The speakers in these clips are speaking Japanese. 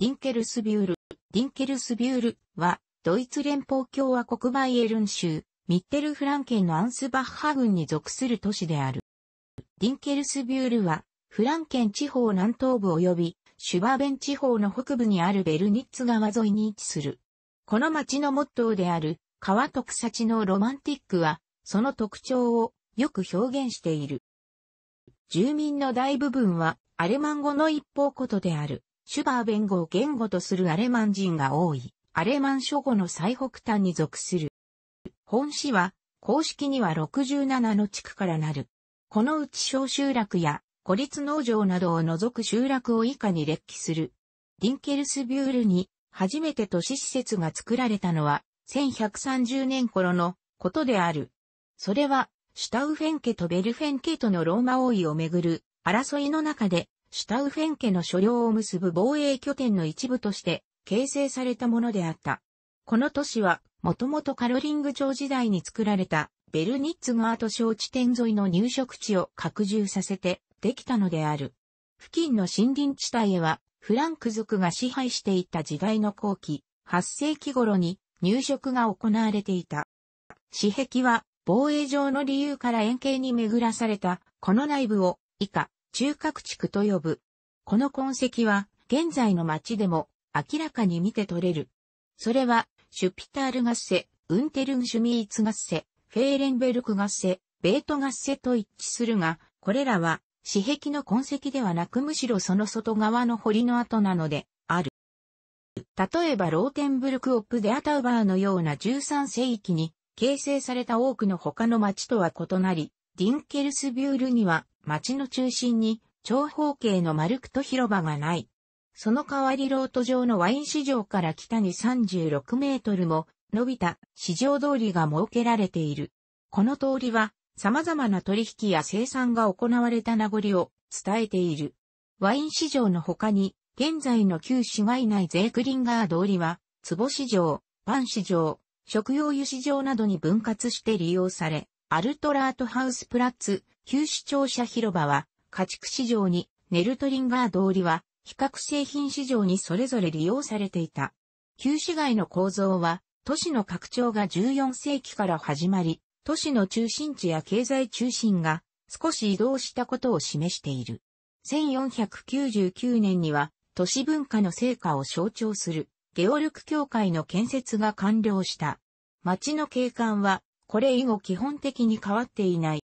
ディンケルスビュール。ディンケルスビュールは、ドイツ連邦共和国バイエルン州、ミッテルフランケンのアンスバッハ郡に属する都市である。ディンケルスビュールは、フランケン地方南東部及び、シュバーベン地方の北部にあるベルニッツ川沿いに位置する。この町のモットーである、川と草地のロマンティックは、その特徴をよく表現している。住民の大部分は、アルマン語の一方ことである。シュバー弁語を言語とするアレマン人が多い、アレマン諸語の最北端に属する。本市は、公式には67の地区からなる。このうち小集落や孤立農場などを除く集落を以下に列記する。ディンケルスビュールに初めて都市施設が作られたのは1130年頃のことである。それはシュタウフェン家とベルフェン家とのローマ王位をめぐる争いの中でシュタウフェン家の所領を結ぶ防衛拠点の一部として形成されたものであった。この都市は、もともとカロリング朝時代に作られたベルニッツート小地点沿いの入植地を拡充させてできたのである。付近の森林地帯へはフランク族が支配していた時代の後期、8世紀頃に入植が行われていた。私壁は防衛上の理由から円形に巡らされたこの内部を以下中核地区と呼ぶ。この痕跡は、現在の街でも明らかに見て取れる。それは、シュピタール合戦、ウンテルンシュミーツ合戦、フェーレンベルク合戦、ベート合戦と一致するが、これらは、死壁の痕跡ではなくむしろその外側の堀の跡なので、ある。例えばローテンブルク・オップ・デ・アタウバーのような13世紀に形成された多くの他の町とは異なり、ディンケルスビュールには町の中心に長方形の丸くと広場がない。その代わりロート上のワイン市場から北に36メートルも伸びた市場通りが設けられている。この通りは様々な取引や生産が行われた名残を伝えている。ワイン市場の他に、現在の旧市街内ゼークリンガー通りは、壺市場、パン市場、食用油市場などに分割して利用され、アルトラートハウスプラッツ、旧市庁舎広場は、家畜市場に、ネルトリンガー通りは、比較製品市場にそれぞれ利用されていた。旧市街の構造は、都市の拡張が14世紀から始まり、都市の中心地や経済中心が少し移動したことを示している。1499年には都市文化の成果を象徴するゲオルク教会の建設が完了した。町の景観はこれ以後基本的に変わっていない。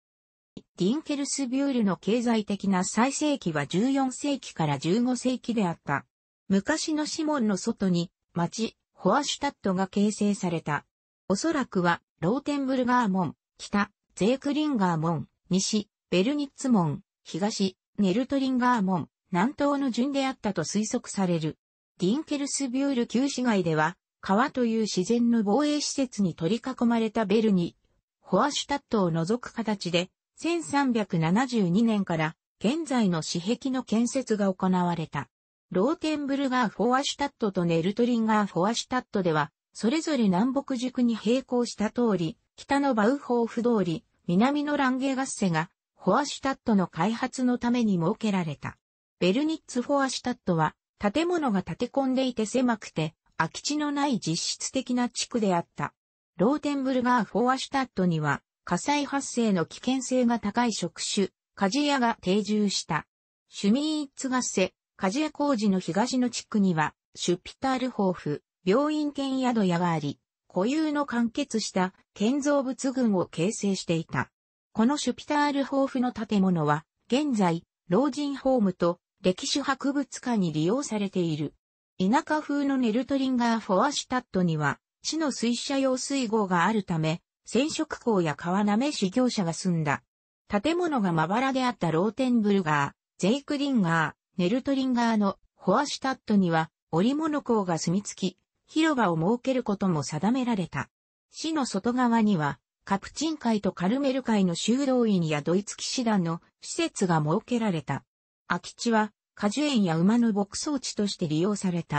ディンケルスビュールの経済的な最盛期は14世紀から15世紀であった。昔のシモンの外に町、ホアシュタットが形成された。おそらくは、ローテンブルガー門、北、ゼークリンガー門、西、ベルニッツ門、東、ネルトリンガー門、南東の順であったと推測される。ディンケルスビュール旧市街では、川という自然の防衛施設に取り囲まれたベルニ、ホアシュタットを除く形で、1372年から現在の私壁の建設が行われた。ローテンブルガー・フォアシュタットとネルトリンガー・フォアシュタットでは、それぞれ南北軸に並行した通り、北のバウホーフ通り、南のランゲガッセが、フォアシュタットの開発のために設けられた。ベルニッツ・フォアシュタットは、建物が建て込んでいて狭くて、空き地のない実質的な地区であった。ローテンブルガー・フォアシュタットには火災発生の危険性が高い職種、鍛冶屋が定住した。シュミーツガッセ、鍛冶屋工事の東の地区には、シュピタールホーフ、病院兼宿屋があり、固有の完結した建造物群を形成していた。このシュピタールホーフの建物は、現在、老人ホームと歴史博物館に利用されている。田舎風のネルトリンガーフォアシュタットには、市の水車用水号があるため、染色工や川なめ修行者が住んだ。建物がまばらであったローテンブルガー、ゼイクリンガー、ネルトリンガーのフォアシュタットには織物工が住み着き、広場を設けることも定められた。市の外側には、カプチン会とカルメル会の修道院やドイツ騎士団の施設が設けられた。空き地は果樹園や馬の牧草地として利用された。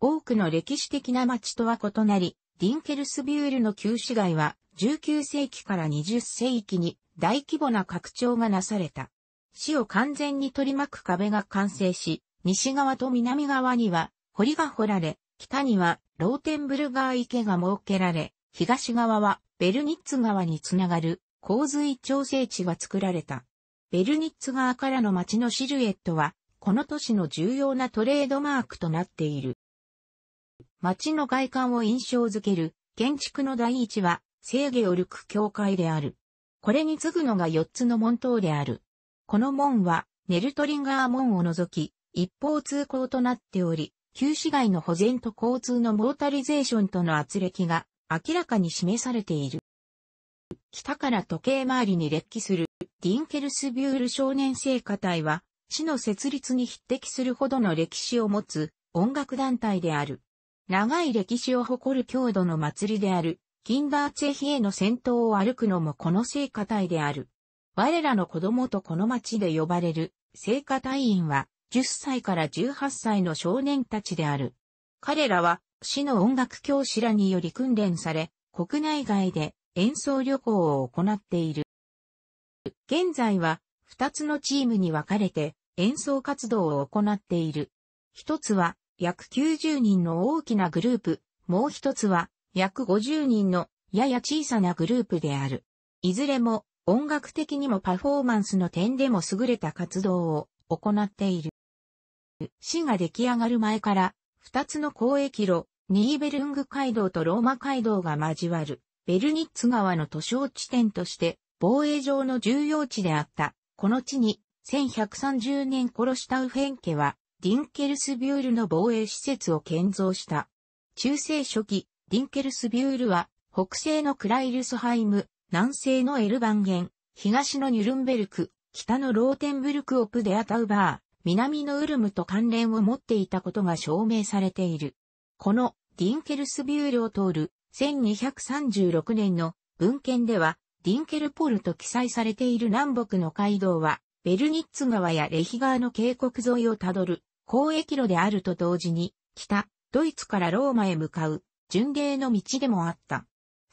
多くの歴史的な町とは異なり、ディンケルスビュールの旧市街は19世紀から20世紀に大規模な拡張がなされた。市を完全に取り巻く壁が完成し、西側と南側には堀が掘られ、北にはローテンブルガー池が設けられ、東側はベルニッツ川につながる洪水調整地が作られた。ベルニッツ川からの街のシルエットは、この都市の重要なトレードマークとなっている。街の外観を印象づける建築の第一は、聖ゲオルク教会である。これに次ぐのが四つの門頭である。この門は、ネルトリンガー門を除き、一方通行となっており、旧市街の保全と交通のモータリゼーションとの圧力が明らかに示されている。北から時計回りに列記するディンケルスビュール少年聖歌隊は、市の設立に匹敵するほどの歴史を持つ音楽団体である。長い歴史を誇る郷土の祭りである、キンダーツェヒエの先頭を歩くのもこの聖歌隊である。我らの子供とこの町で呼ばれる聖歌隊員は、10歳から18歳の少年たちである。彼らは、市の音楽教師らにより訓練され、国内外で演奏旅行を行っている。現在は2つのチームに分かれて演奏活動を行っている。一つは約90人の大きなグループ、もう一つは約50人のやや小さなグループである。いずれも音楽的にもパフォーマンスの点でも優れた活動を行っている。市が出来上がる前から2つの交易路、ニーベルング街道とローマ街道が交わるベルニッツ川の図書地点として防衛上の重要地であった。この地に1130年殺したウフェン家はディンケルスビュールの防衛施設を建造した。中世初期、ディンケルスビュールは北西のクライルスハイム、南西のエルバンゲン、東のニュルンベルク、北のローテンブルクオプデアタウバー、南のウルムと関連を持っていたことが証明されている。このディンケルスビュールを通る1236年の文献では、ディンケルポルと記載されている南北の街道は、ベルニッツ川やレヒ川の渓谷沿いをたどる交易路であると同時に、北、ドイツからローマへ向かう巡礼の道でもあった。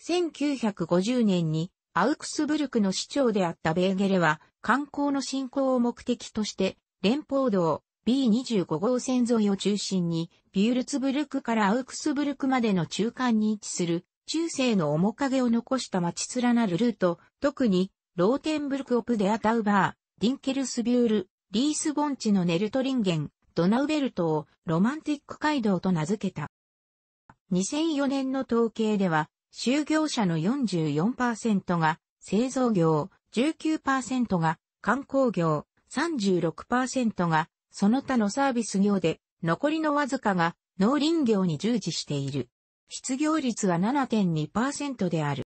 1950年にアウクスブルクの市長であったベーゲレは観光の振興を目的として連邦道 B25 号線沿いを中心に、ビュールツブルクからアウクスブルクまでの中間に位置する、中世の面影を残した町連なるルート、特に、ローテンブルク・オプ・デア・タウバー、ディンケルスビュール、リースボンチのネルトリンゲン、ドナウベルトをロマンティック街道と名付けた。2004年の統計では、就業者の44%が製造業、19%が観光業、36%がその他のサービス業で、残りのわずかが農林業に従事している。失業率は7.2%である。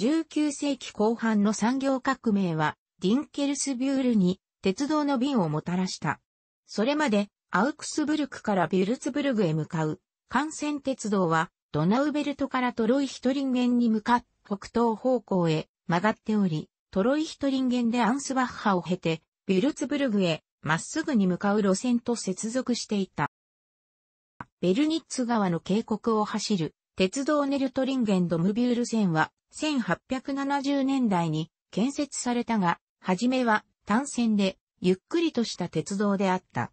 19世紀後半の産業革命は、ディンケルスビュールに鉄道の便をもたらした。それまで、アウクスブルクからビュルツブルグへ向かう、幹線鉄道は、ドナウベルトからトロイヒトリンゲンに向かっ北東方向へ曲がっており、トロイヒトリンゲンでアンスバッハを経て、ビュルツブルグへまっすぐに向かう路線と接続していた。ベルニッツ川の渓谷を走る鉄道ネルトリンゲンドムビュール線は1870年代に建設されたが、はじめは単線でゆっくりとした鉄道であった。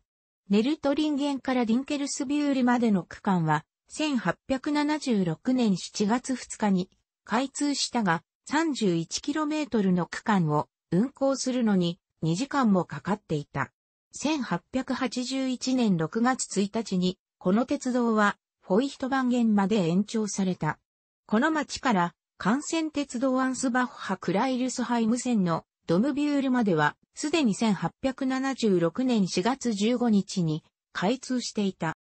ネルトリンゲンからディンケルスビュールまでの区間は1876年7月2日に開通したが 31km の区間を運行するのに2時間もかかっていた。1881年6月1日に、この鉄道は、フォイヒトバンゲンまで延長された。この町から、幹線鉄道アンスバッハ・クライルスハイム線のドムビュールまでは、すでに1876年4月15日に開通していた。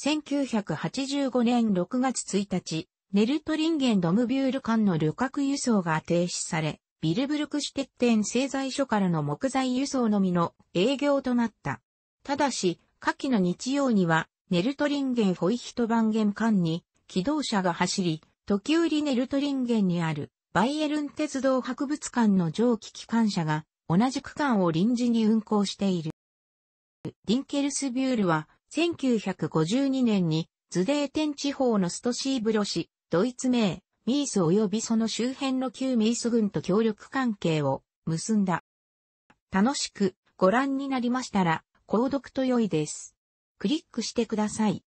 1985年6月1日、ネルトリンゲンドムビュール間の旅客輸送が停止され、ビルブルクシュテッテン製材所からの木材輸送のみの営業となった。ただし、下記の日曜には、ネルトリンゲンホイヒトバンゲン間に、機動車が走り、時折ネルトリンゲンにある、バイエルン鉄道博物館の蒸気機関車が、同じ区間を臨時に運行している。ディンケルスビュールは、1952年に、ズデーテン地方のストシーブロシ、ドイツ名、ミース及びその周辺の旧ミース軍と協力関係を結んだ。楽しくご覧になりましたら、購読と良いです。クリックしてください。